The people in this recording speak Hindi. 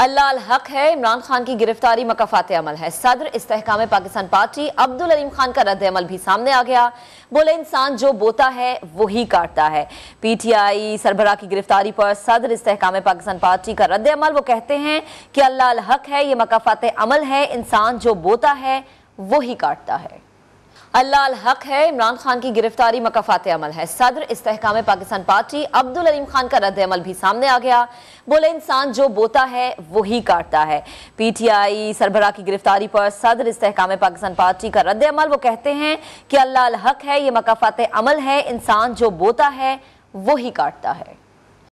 अल्लाह हक है इमरान खान की गिरफ्तारी मकाफात अमल है सदर इस्तेकाम पाकिस्तान पार्टी अब्दुल अलीम खान का रद्द अमल भी सामने आ गया बोले इंसान जो बोता है वही काटता है पी टी आई सरबरा की गिरफ्तारी पर सदर इस्तेकाम पाकिस्तान पार्टी का रद्द अमल वो कहते हैं कि अल्लाह हक है ये मकाफात अमल है इंसान जो बोता है वही काटता है हलाल हक है इमरान खान की गिरफ्तारी मकाफात अमल है सदर इस्तेकाम पाकिस्तान पार्टी अब्दुल अलीम खान का रद्द अमल भी सामने आ गया बोले इंसान जो बोता है वही काटता है पी टी आई सरबरा की गिरफ्तारी पर सदर इस्तेकाम पाकिस्तान पार्टी का रद्द अमल वो कहते हैं कि अल्लाह हक है ये मकाफात अमल है इंसान जो बोता है वही काटता है